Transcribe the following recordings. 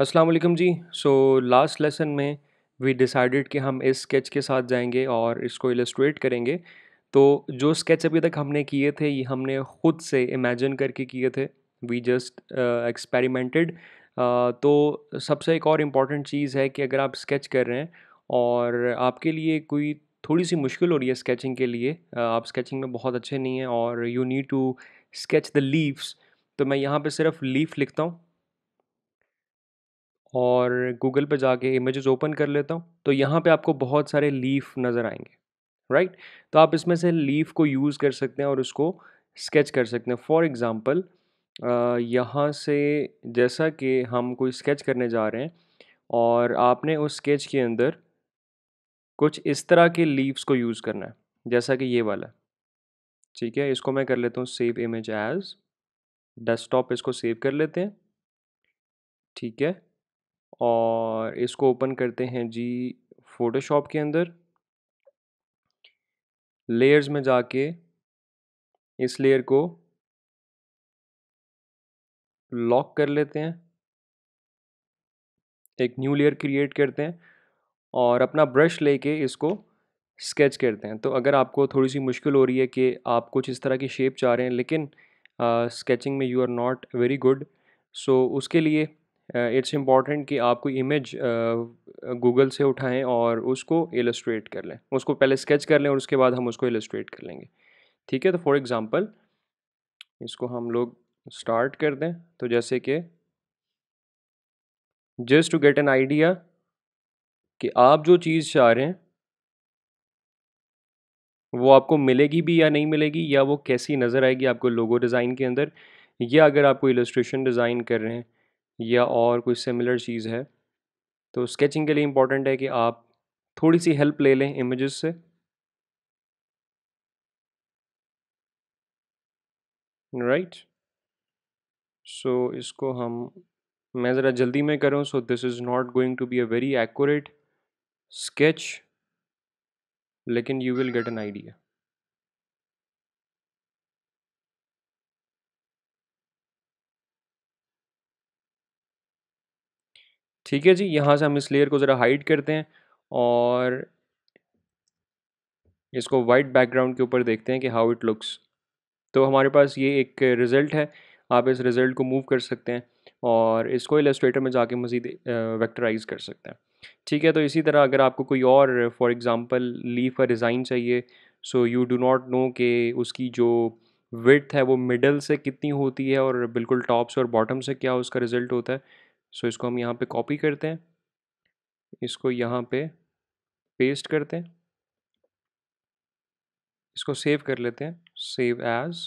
अस्सलाम वालेकुम जी सो लास्ट लेसन में वी डिसाइडेड कि हम इस स्केच के साथ जाएंगे और इसको इलस्ट्रेट करेंगे तो जो स्केच अभी तक हमने किए थे ये हमने ख़ुद से इमेजिन करके किए थे वी जस्ट एक्सपेरिमेंटेड तो सबसे एक और इम्पॉर्टेंट चीज़ है कि अगर आप स्केच कर रहे हैं और आपके लिए कोई थोड़ी सी मुश्किल हो रही है स्केचिंग के लिए uh, आप स्केचिंग में बहुत अच्छे नहीं हैं और you need to sketch the leaves तो मैं यहाँ पे सिर्फ लीफ लिखता हूँ और गूगल पे जाके इमेजेस ओपन कर लेता हूँ तो यहाँ पे आपको बहुत सारे लीफ नज़र आएंगे राइट right? तो आप इसमें से लीफ को यूज़ कर सकते हैं और उसको स्केच कर सकते हैं फॉर एग्ज़ाम्पल यहाँ से जैसा कि हम कोई स्केच करने जा रहे हैं और आपने उस स्केच के अंदर कुछ इस तरह के लीव्स को यूज़ करना है जैसा कि ये वाला ठीक है इसको मैं कर लेता हूँ सेव इमेज एज डेस्कटॉप इसको सेव कर लेते हैं ठीक है और इसको ओपन करते हैं जी फ़ोटोशॉप के अंदर लेयर्स में जाके इस लेयर को लॉक कर लेते हैं एक न्यू लेयर क्रिएट करते हैं और अपना ब्रश लेके इसको स्केच करते हैं तो अगर आपको थोड़ी सी मुश्किल हो रही है कि आप कुछ इस तरह की शेप चाह रहे हैं लेकिन स्केचिंग में you are not very good so उसके लिए इट्स इम्पॉर्टेंट कि आप कोई इमेज गूगल से उठाएं और उसको एलस्ट्रेट कर लें उसको पहले स्केच कर लें और उसके बाद हम उसको एलस्ट्रेट कर लेंगे ठीक है तो फॉर एग्ज़ाम्पल इसको हम लोग स्टार्ट कर दें तो जैसे कि just to get an idea कि आप जो चीज़ चाह रहे हैं वो आपको मिलेगी भी या नहीं मिलेगी या वो कैसी नज़र आएगी आपको लोगो डिज़ाइन के अंदर या अगर आपको इलस्ट्रेशन डिज़ाइन कर रहे हैं या और कोई सिमिलर चीज़ है तो स्केचिंग के लिए इम्पॉर्टेंट है कि आप थोड़ी सी हेल्प ले लें इमेजेस से राइट right? सो so, इसको हम मैं ज़रा जल्दी में करूँ so this is not going to be a very accurate sketch लेकिन you will get an idea ठीक है जी यहाँ से हम इस लेयर को ज़रा हाइड करते हैं और इसको वाइट बैकग्राउंड के ऊपर देखते हैं कि हाउ इट लुक्स तो हमारे पास ये एक रिज़ल्ट है आप इस रिज़ल्ट को मूव कर सकते हैं और इसको एलस्ट्रेटर में जाके मज़ीद वेक्टराइज कर सकते हैं ठीक है तो इसी तरह अगर आपको कोई और फॉर एग्ज़ाम्पल लीफ का डिज़ाइन चाहिए so you do not know कि उसकी जो विथ है वो मिडल से कितनी होती है और बिल्कुल टॉप से और बॉटम से क्या उसका रिज़ल्ट होता है सो इसको हम यहाँ पे कॉपी करते हैं इसको यहाँ पे पेस्ट करते हैं इसको सेव कर लेते हैं सेव एज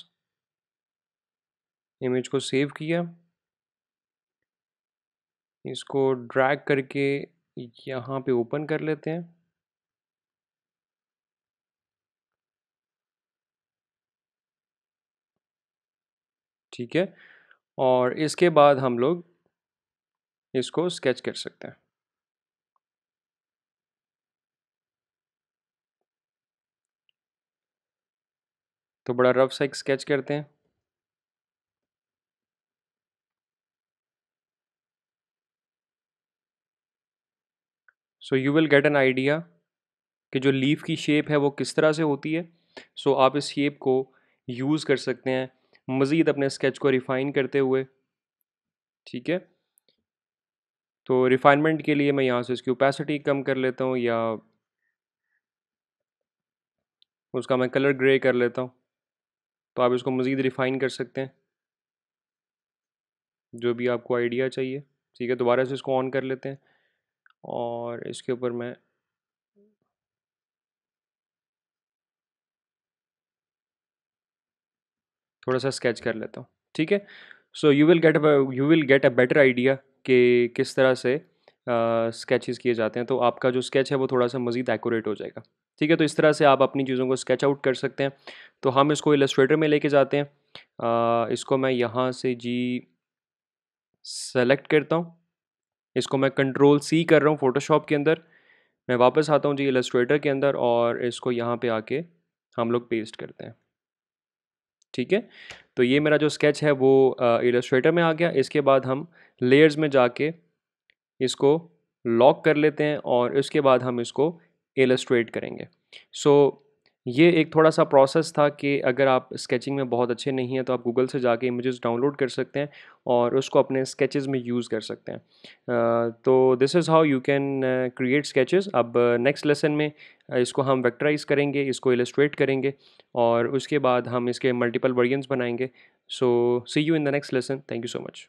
इमेज को सेव किया इसको ड्रैग करके यहाँ पे ओपन कर लेते हैं ठीक है और इसके बाद हम लोग इसको स्केच कर सकते हैं तो बड़ा रफ सा एक स्केच करते हैं so you will get an idea कि जो लीफ की शेप है वो किस तरह से होती है सो so, आप इस शेप को यूज़ कर सकते हैं मज़ीद अपने स्केच को रिफ़ाइन करते हुए ठीक है तो रिफाइनमेंट के लिए मैं यहाँ से इसकी ओपेसिटी कम कर लेता हूँ या उसका मैं कलर ग्रे कर लेता हूँ तो आप इसको मज़ीद रिफ़ाइन कर सकते हैं जो भी आपको आइडिया चाहिए ठीक है दोबारा से इसको ऑन कर लेते हैं और इसके ऊपर मैं थोड़ा सा स्केच कर लेता हूँ ठीक है so you will get you will get a better idea कि किस तरह से स्केचेस किए जाते हैं तो आपका जो स्केच है वो थोड़ा सा मज़ीद एकोरेट हो जाएगा ठीक है तो इस तरह से आप अपनी चीज़ों को स्केच आउट कर सकते हैं तो हम इसको इलस्ट्रेटर में लेके जाते हैं आ, इसको मैं यहाँ से जी सेलेक्ट करता हूँ इसको मैं कंट्रोल सी कर रहा हूँ फ़ोटोशॉप के अंदर मैं वापस आता हूँ जी इलस्ट्रेटर के अंदर और इसको यहाँ पर आके हम लोग पेस्ट करते हैं ठीक है तो ये मेरा जो स्केच है वो इलस्ट्रेटर में आ गया इसके बाद हम लेयर्स में जाके इसको लॉक कर लेते हैं और इसके बाद हम इसको इलस्ट्रेट करेंगे सो so, ये एक थोड़ा सा प्रोसेस था कि अगर आप स्केचिंग में बहुत अच्छे नहीं हैं तो आप गूगल से जाके इमेजेस डाउनलोड कर सकते हैं और उसको अपने स्केचेस में यूज़ कर सकते हैं तो this is how you can create sketches अब नेक्स्ट लेसन में इसको हम वेक्टराइज करेंगे इसको इलस्ट्रेट करेंगे और उसके बाद हम इसके मल्टीपल वर्जन्स बनाएंगे so see you in the next lesson thank you so much